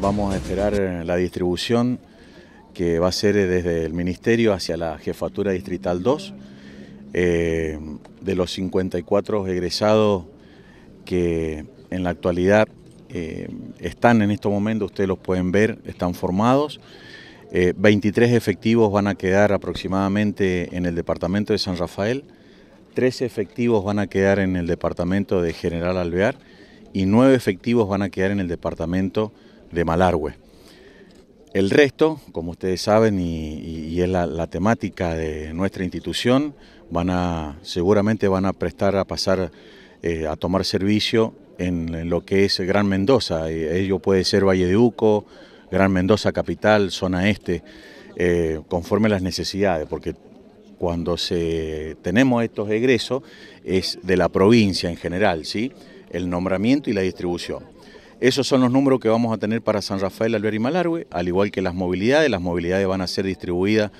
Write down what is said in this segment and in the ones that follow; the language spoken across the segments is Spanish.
Vamos a esperar eh, la distribución que va a ser eh, desde el Ministerio hacia la Jefatura Distrital 2. Eh, de los 54 egresados que en la actualidad están en estos momentos, ustedes los pueden ver, están formados. 23 efectivos van a quedar aproximadamente en el departamento de San Rafael, 13 efectivos van a quedar en el departamento de General Alvear y 9 efectivos van a quedar en el departamento de de Malargüe. El resto, como ustedes saben, y, es la, temática de nuestra institución, van a, seguramente van a prestar a pasar eh, a tomar servicio en, lo que es Gran Mendoza. Eh, ello puede ser Valle de Uco, Gran Mendoza Capital, zona este, eh, conforme las necesidades, porque cuando se, tenemos estos egresos es de la provincia en general, ¿sí? el nombramiento y la distribución. Esos son los números que vamos a tener para San Rafael, Albert y Malargüe, al igual que las movilidades. Las movilidades van a ser distribuidas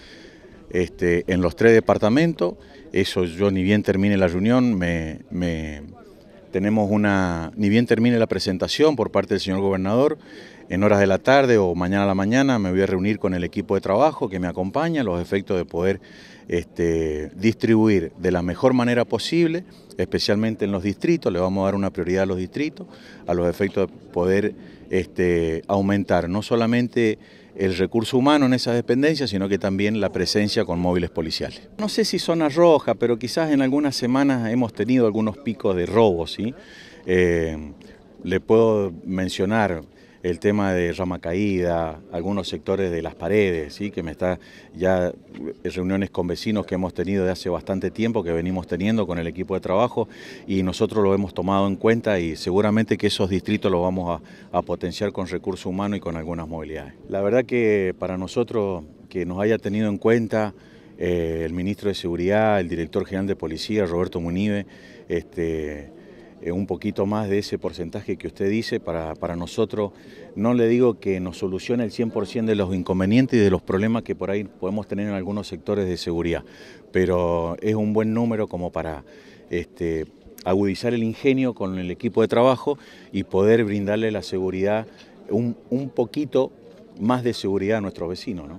este, en los tres departamentos. Eso yo ni bien termine la reunión, me, tenemos una, ni bien termine la presentación por parte del señor gobernador, en horas de la tarde o mañana a la mañana me voy a reunir con el equipo de trabajo que me acompaña, los efectos de poder este, distribuir de la mejor manera posible, especialmente en los distritos, le vamos a dar una prioridad a los distritos, a los efectos de poder este, aumentar no solamente el recurso humano en esas dependencias, sino que también la presencia con móviles policiales. No sé si zona roja, pero quizás en algunas semanas hemos tenido algunos picos de robos. ¿sí? Eh, le puedo mencionar el tema de rama caída, algunos sectores de las paredes, que me está ya eh, reuniones con vecinos que hemos tenido de hace bastante tiempo, que venimos teniendo con el equipo de trabajo y nosotros lo hemos tomado en cuenta y seguramente que esos distritos los vamos a, potenciar con recursos humanos y con algunas movilidades. La verdad que para nosotros que nos haya tenido en cuenta eh, el ministro de Seguridad, el director general de Policía, Roberto Munive, este, eh, un poquito más de ese porcentaje que usted dice para, nosotros. No le digo que nos solucione el 100% de los inconvenientes y de los problemas que por ahí podemos tener en algunos sectores de seguridad, pero es un buen número como para este, agudizar el ingenio con el equipo de trabajo y poder brindarle la seguridad, un, poquito más de seguridad a nuestros vecinos. ¿no?